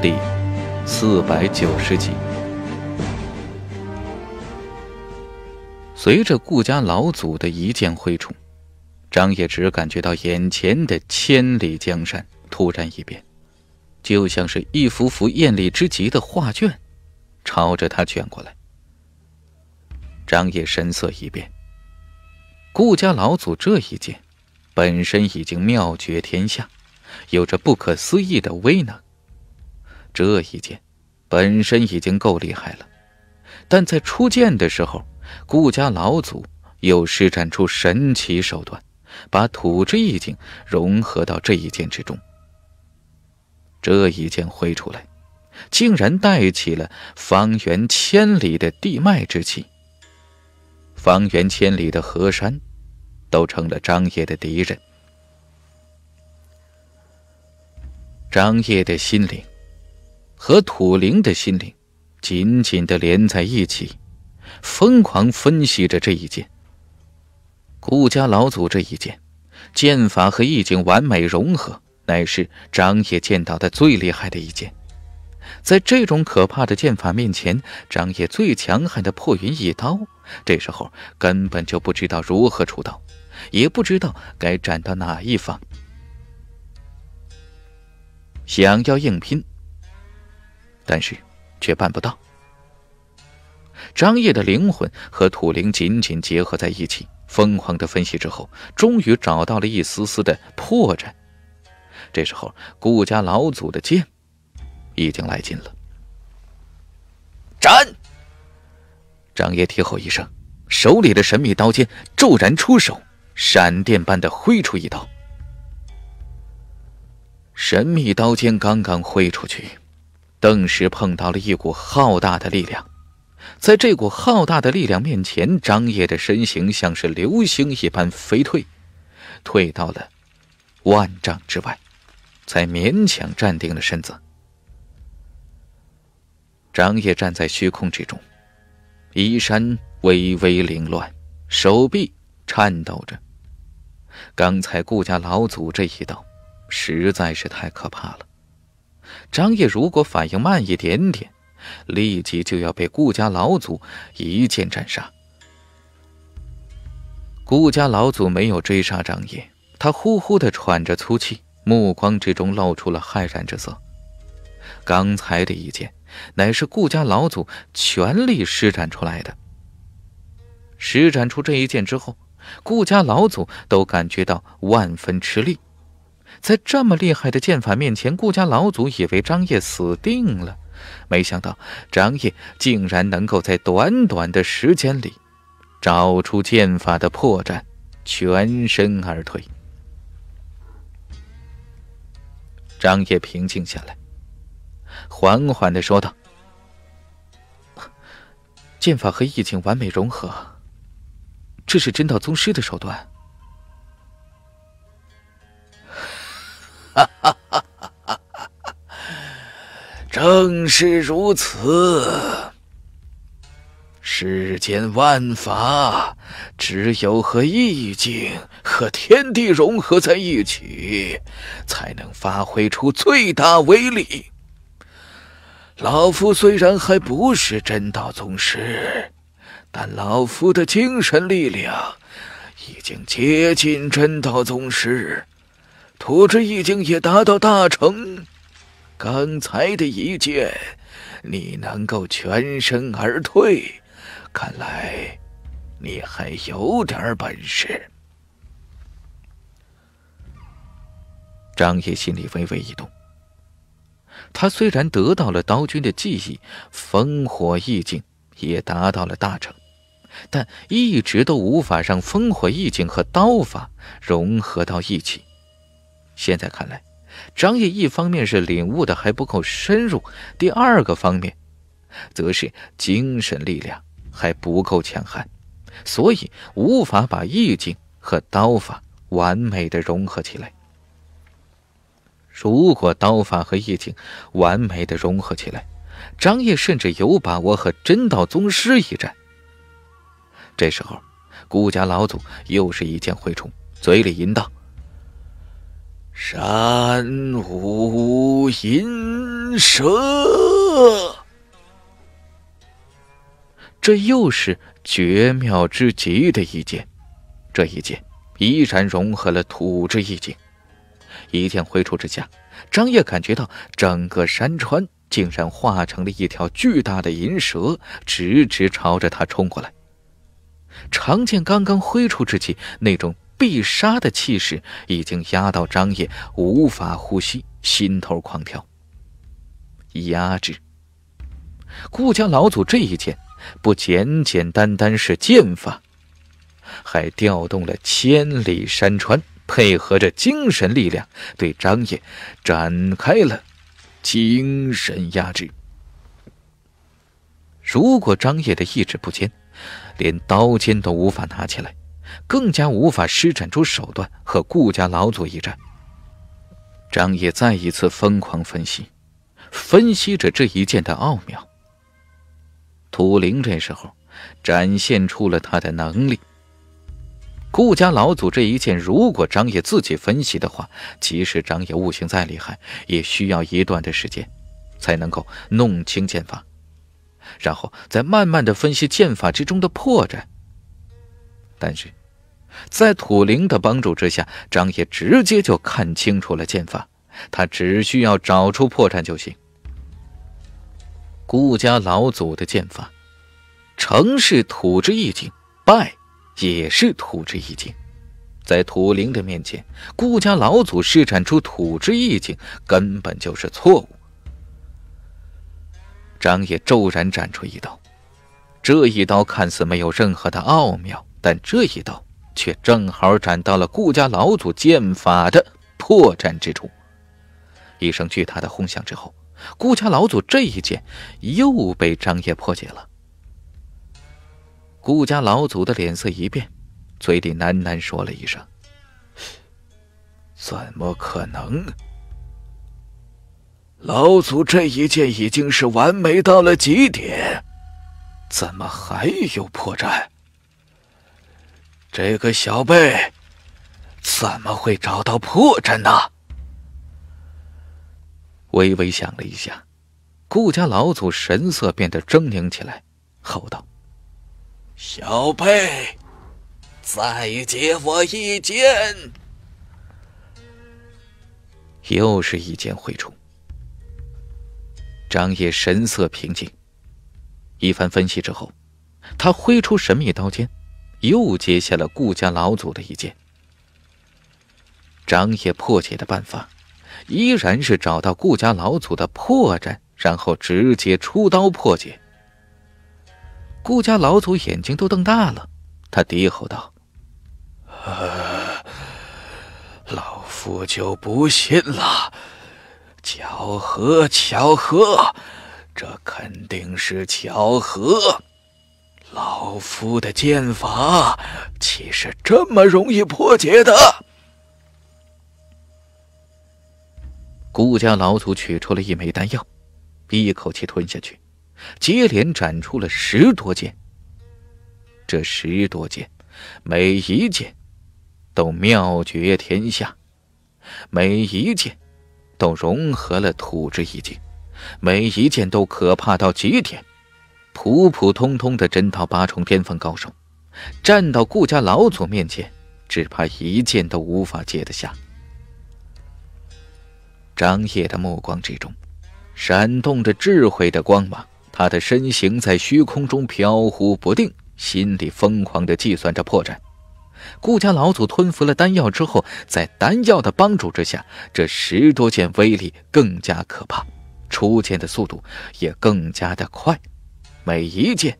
第四百九十集，随着顾家老祖的一剑挥出，张掖只感觉到眼前的千里江山突然一变，就像是一幅幅艳丽之极的画卷，朝着他卷过来。张掖神色一变，顾家老祖这一剑，本身已经妙绝天下，有着不可思议的威能。这一剑本身已经够厉害了，但在出剑的时候，顾家老祖又施展出神奇手段，把土之意境融合到这一剑之中。这一剑挥出来，竟然带起了方圆千里的地脉之气，方圆千里的河山都成了张掖的敌人。张掖的心灵。和土灵的心灵紧紧的连在一起，疯狂分析着这一剑。顾家老祖这一剑，剑法和意境完美融合，乃是张野见到的最厉害的一剑。在这种可怕的剑法面前，张野最强悍的破云一刀，这时候根本就不知道如何出刀，也不知道该斩到哪一方。想要硬拼。但是，却办不到。张掖的灵魂和土灵紧紧结合在一起，疯狂的分析之后，终于找到了一丝丝的破绽。这时候，顾家老祖的剑已经来劲了，斩！张掖低吼一声，手里的神秘刀尖骤然出手，闪电般的挥出一刀。神秘刀尖刚刚挥出去。顿时碰到了一股浩大的力量，在这股浩大的力量面前，张掖的身形像是流星一般飞退，退到了万丈之外，才勉强站定了身子。张掖站在虚空之中，衣衫微微凌乱，手臂颤抖着。刚才顾家老祖这一刀实在是太可怕了。张掖如果反应慢一点点，立即就要被顾家老祖一剑斩杀。顾家老祖没有追杀张掖，他呼呼的喘着粗气，目光之中露出了骇然之色。刚才的一剑，乃是顾家老祖全力施展出来的。施展出这一剑之后，顾家老祖都感觉到万分吃力。在这么厉害的剑法面前，顾家老祖以为张掖死定了，没想到张掖竟然能够在短短的时间里找出剑法的破绽，全身而退。张烨平静下来，缓缓的说道：“剑法和意境完美融合，这是真道宗师的手段。”哈，正是如此。世间万法，只有和意境、和天地融合在一起，才能发挥出最大威力。老夫虽然还不是真道宗师，但老夫的精神力量已经接近真道宗师。土之意境也达到大成，刚才的一剑，你能够全身而退，看来你还有点本事。张烨心里微微一动，他虽然得到了刀君的记忆，烽火意境也达到了大成，但一直都无法让烽火意境和刀法融合到一起。现在看来，张掖一方面是领悟的还不够深入，第二个方面，则是精神力量还不够强悍，所以无法把意境和刀法完美的融合起来。如果刀法和意境完美的融合起来，张掖甚至有把握和真道宗师一战。这时候，顾家老祖又是一剑挥出，嘴里吟道。山舞银蛇，这又是绝妙之极的一剑。这一剑依然融合了土之意境。一剑挥出之下，张掖感觉到整个山川竟然化成了一条巨大的银蛇，直直朝着他冲过来。长剑刚刚挥出之际，那种。必杀的气势已经压到张掖无法呼吸，心头狂跳。压制，顾家老祖这一剑不简简单单是剑法，还调动了千里山川，配合着精神力量，对张掖展开了精神压制。如果张掖的意志不坚，连刀尖都无法拿起来。更加无法施展出手段和顾家老祖一战。张掖再一次疯狂分析，分析着这一剑的奥妙。土灵这时候展现出了他的能力。顾家老祖这一剑，如果张掖自己分析的话，即使张掖悟性再厉害，也需要一段的时间，才能够弄清剑法，然后再慢慢的分析剑法之中的破绽。但是。在土灵的帮助之下，张野直接就看清楚了剑法。他只需要找出破绽就行。顾家老祖的剑法，成是土之意境，败也是土之意境。在土灵的面前，顾家老祖施展出土之意境，根本就是错误。张野骤然斩出一刀，这一刀看似没有任何的奥妙，但这一刀。却正好斩到了顾家老祖剑法的破绽之处。一声巨大的轰响之后，顾家老祖这一剑又被张掖破解了。顾家老祖的脸色一变，嘴里喃喃说了一声：“怎么可能？老祖这一剑已经是完美到了极点，怎么还有破绽？”这个小辈怎么会找到破绽呢？微微想了一下，顾家老祖神色变得狰狞起来，吼道：“小贝，再接我一剑！”又是一剑挥出，张掖神色平静。一番分析之后，他挥出神秘刀尖。又接下了顾家老祖的一剑，张野破解的办法依然是找到顾家老祖的破绽，然后直接出刀破解。顾家老祖眼睛都瞪大了，他低吼道：“老夫就不信了，巧合，巧合，这肯定是巧合。”老夫的剑法，岂是这么容易破解的？顾家老祖取出了一枚丹药，一口气吞下去，接连斩出了十多剑。这十多剑，每一剑都妙绝天下，每一剑都融合了土之一境，每一剑都可怕到极点。普普通通的真道八重巅峰高手，站到顾家老祖面前，只怕一剑都无法接得下。张烨的目光之中，闪动着智慧的光芒，他的身形在虚空中飘忽不定，心里疯狂的计算着破绽。顾家老祖吞服了丹药之后，在丹药的帮助之下，这十多剑威力更加可怕，出剑的速度也更加的快。每一件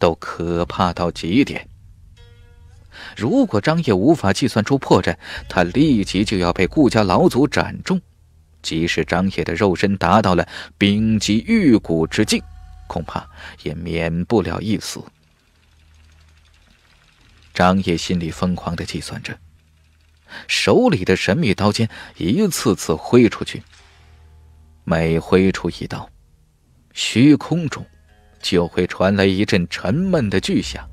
都可怕到极点。如果张烨无法计算出破绽，他立即就要被顾家老祖斩中。即使张烨的肉身达到了冰肌玉骨之境，恐怕也免不了一死。张烨心里疯狂的计算着，手里的神秘刀尖一次次挥出去。每挥出一刀，虚空中。就会传来一阵沉闷的巨响，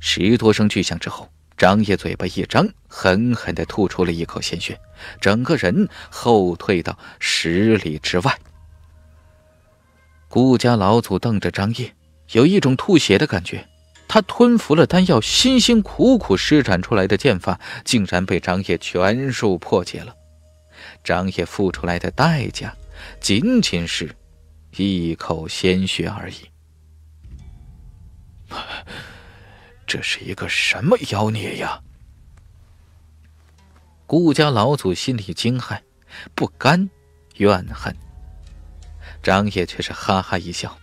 十多声巨响之后，张掖嘴巴一张，狠狠的吐出了一口鲜血，整个人后退到十里之外。顾家老祖瞪着张掖，有一种吐血的感觉。他吞服了丹药，辛辛苦苦施展出来的剑法，竟然被张掖全数破解了。张掖付出来的代价，仅仅是……一口鲜血而已，这是一个什么妖孽呀？顾家老祖心里惊骇、不甘、怨恨。张烨却是哈哈一笑：“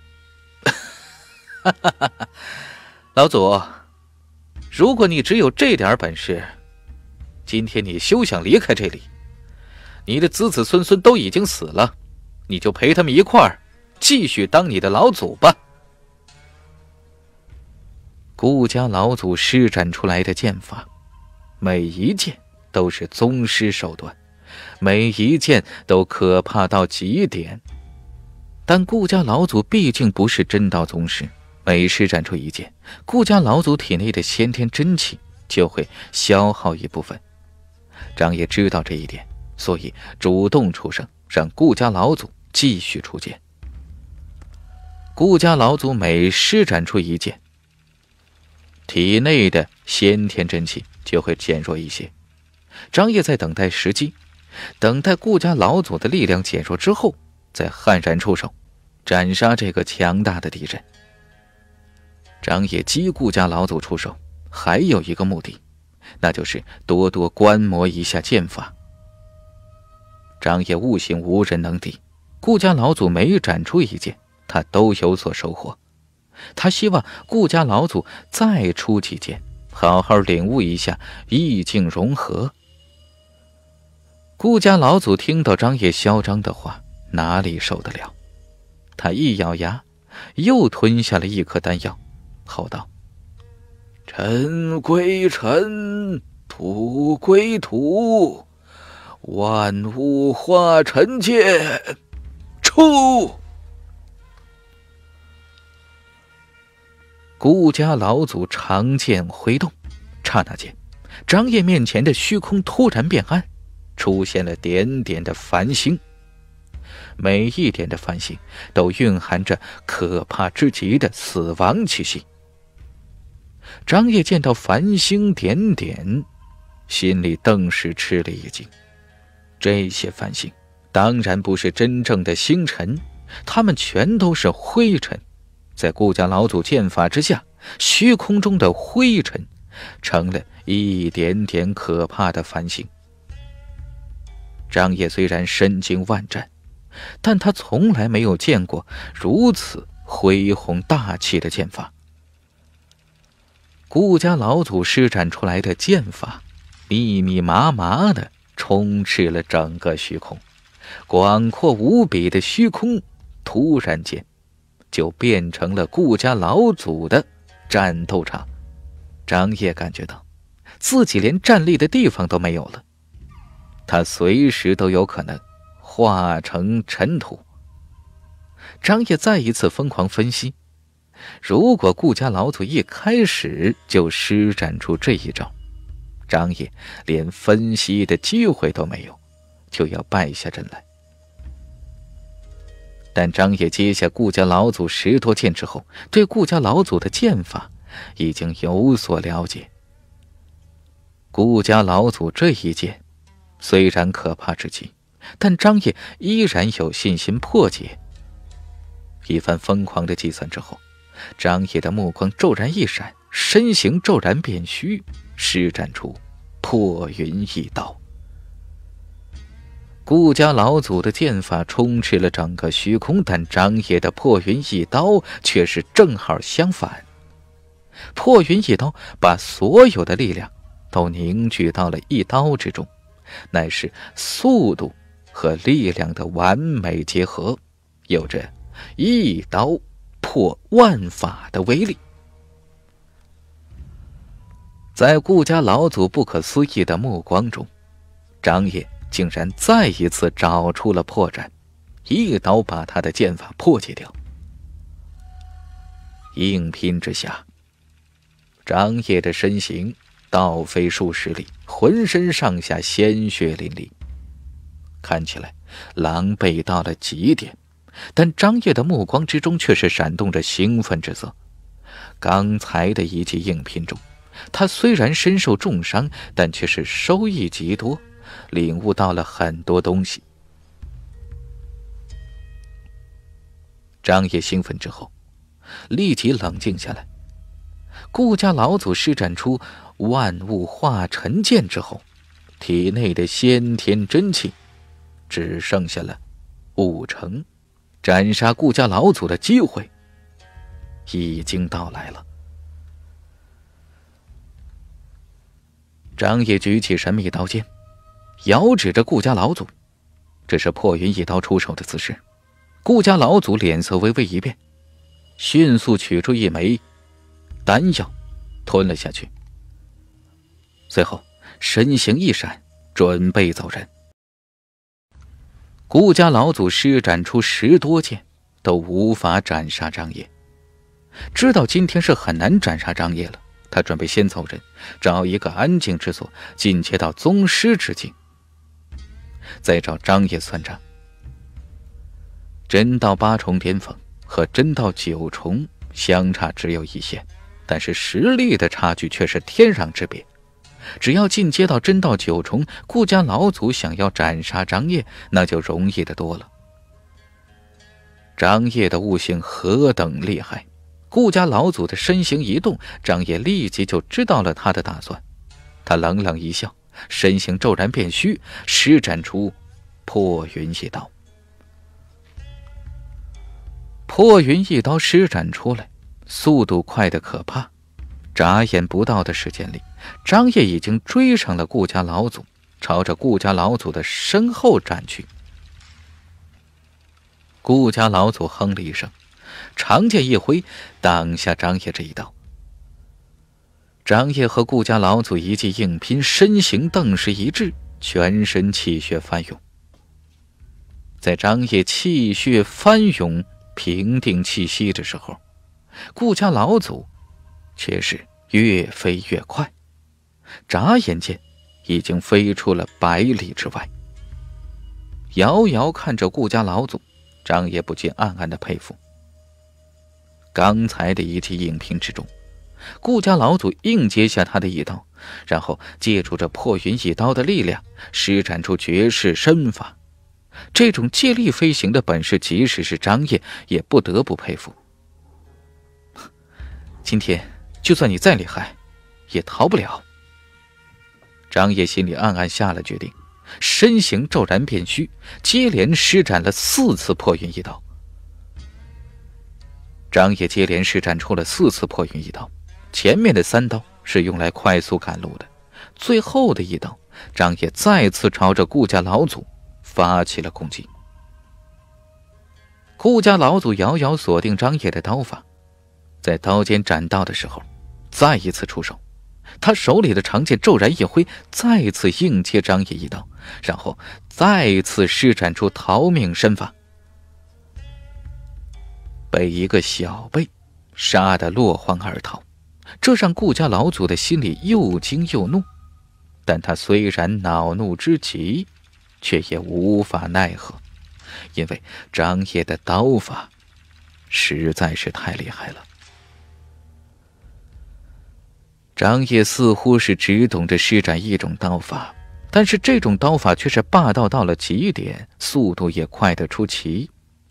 老祖，如果你只有这点本事，今天你休想离开这里。你的子子孙孙都已经死了，你就陪他们一块儿。”继续当你的老祖吧。顾家老祖施展出来的剑法，每一剑都是宗师手段，每一剑都可怕到极点。但顾家老祖毕竟不是真道宗师，每施展出一剑，顾家老祖体内的先天真气就会消耗一部分。张爷知道这一点，所以主动出声，让顾家老祖继续出剑。顾家老祖每施展出一剑，体内的先天真气就会减弱一些。张掖在等待时机，等待顾家老祖的力量减弱之后，再悍然出手，斩杀这个强大的敌人。张掖激顾家老祖出手，还有一个目的，那就是多多观摩一下剑法。张掖悟性无人能敌，顾家老祖每展出一剑。他都有所收获，他希望顾家老祖再出几剑，好好领悟一下意境融合。顾家老祖听到张掖嚣张的话，哪里受得了？他一咬牙，又吞下了一颗丹药，吼道：“尘归尘，土归土，万物化尘界，出！”顾家老祖长剑挥动，刹那间，张掖面前的虚空突然变暗，出现了点点的繁星。每一点的繁星都蕴含着可怕之极的死亡气息。张掖见到繁星点点，心里顿时吃了一惊。这些繁星当然不是真正的星辰，它们全都是灰尘。在顾家老祖剑法之下，虚空中的灰尘成了一点点可怕的繁星。张烨虽然身经万战，但他从来没有见过如此恢宏大气的剑法。顾家老祖施展出来的剑法，密密麻麻的充斥了整个虚空，广阔无比的虚空突然间。就变成了顾家老祖的战斗场。张烨感觉到自己连站立的地方都没有了，他随时都有可能化成尘土。张烨再一次疯狂分析：如果顾家老祖一开始就施展出这一招，张烨连分析的机会都没有，就要败下阵来。但张掖接下顾家老祖十多剑之后，对顾家老祖的剑法已经有所了解。顾家老祖这一剑虽然可怕至极，但张掖依然有信心破解。一番疯狂的计算之后，张掖的目光骤然一闪，身形骤然变虚，施展出破云一刀。顾家老祖的剑法充斥了整个虚空，但张野的破云一刀却是正好相反。破云一刀把所有的力量都凝聚到了一刀之中，乃是速度和力量的完美结合，有着一刀破万法的威力。在顾家老祖不可思议的目光中，张野。竟然再一次找出了破绽，一刀把他的剑法破解掉。硬拼之下，张掖的身形倒飞数十里，浑身上下鲜血淋漓，看起来狼狈到了极点。但张掖的目光之中却是闪动着兴奋之色。刚才的一记硬拼中，他虽然身受重伤，但却是收益极多。领悟到了很多东西。张烨兴奋之后，立即冷静下来。顾家老祖施展出“万物化尘剑”之后，体内的先天真气只剩下了五成，斩杀顾家老祖的机会已经到来了。张烨举起神秘刀剑。遥指着顾家老祖，这是破云一刀出手的姿势。顾家老祖脸色微微一变，迅速取出一枚丹药，吞了下去，随后身形一闪，准备走人。顾家老祖施展出十多剑，都无法斩杀张掖。知道今天是很难斩杀张掖了，他准备先走人，找一个安静之所，进阶到宗师之境。再找张掖算账。真道八重巅峰和真道九重相差只有一线，但是实力的差距却是天壤之别。只要进阶到真道九重，顾家老祖想要斩杀张掖，那就容易的多了。张掖的悟性何等厉害，顾家老祖的身形一动，张掖立即就知道了他的打算。他冷冷一笑。身形骤然变虚，施展出破云一刀。破云一刀施展出来，速度快的可怕，眨眼不到的时间里，张烨已经追上了顾家老祖，朝着顾家老祖的身后斩去。顾家老祖哼了一声，长剑一挥，挡下张烨这一刀。张烨和顾家老祖一记硬拼，身形顿时一滞，全身气血翻涌。在张烨气血翻涌、平定气息的时候，顾家老祖却是越飞越快，眨眼间已经飞出了百里之外。遥遥看着顾家老祖，张烨不禁暗暗的佩服。刚才的一记硬拼之中。顾家老祖硬接下他的一刀，然后借助这破云一刀的力量，施展出绝世身法。这种借力飞行的本事，即使是张烨也不得不佩服。今天，就算你再厉害，也逃不了。张烨心里暗暗下了决定，身形骤然变虚，接连施展了四次破云一刀。张烨接连施展出了四次破云一刀。前面的三刀是用来快速赶路的，最后的一刀，张掖再次朝着顾家老祖发起了攻击。顾家老祖遥遥锁定张掖的刀法，在刀尖斩到的时候，再一次出手，他手里的长剑骤然一挥，再次硬接张掖一刀，然后再次施展出逃命身法，被一个小辈杀得落荒而逃。这让顾家老祖的心里又惊又怒，但他虽然恼怒之极，却也无法奈何，因为张掖的刀法实在是太厉害了。张掖似乎是只懂得施展一种刀法，但是这种刀法却是霸道到了极点，速度也快得出奇。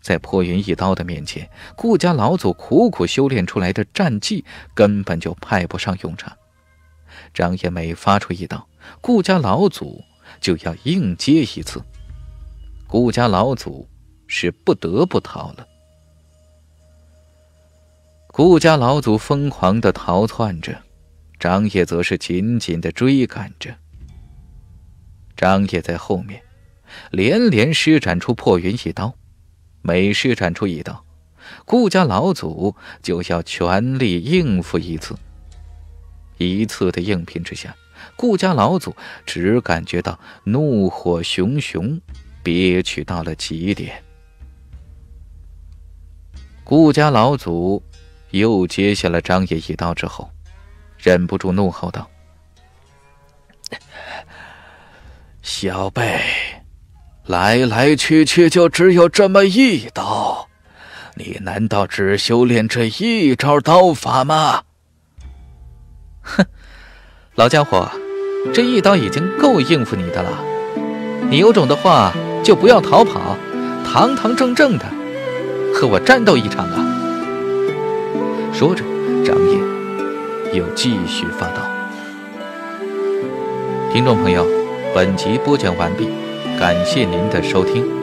在破云一刀的面前，顾家老祖苦苦修炼出来的战技根本就派不上用场。张叶每发出一刀，顾家老祖就要硬接一次，顾家老祖是不得不逃了。顾家老祖疯狂的逃窜着，张烨则是紧紧的追赶着。张烨在后面连连施展出破云一刀。每施展出一刀，顾家老祖就要全力应付一次。一次的硬拼之下，顾家老祖只感觉到怒火熊熊，憋屈到了极点。顾家老祖又接下了张野一刀之后，忍不住怒吼道：“小辈！”来来去去就只有这么一刀，你难道只修炼这一招刀法吗？哼，老家伙，这一刀已经够应付你的了。你有种的话，就不要逃跑，堂堂正正的和我战斗一场啊！说着，张叶又继续发刀。听众朋友，本集播讲完毕。感谢您的收听。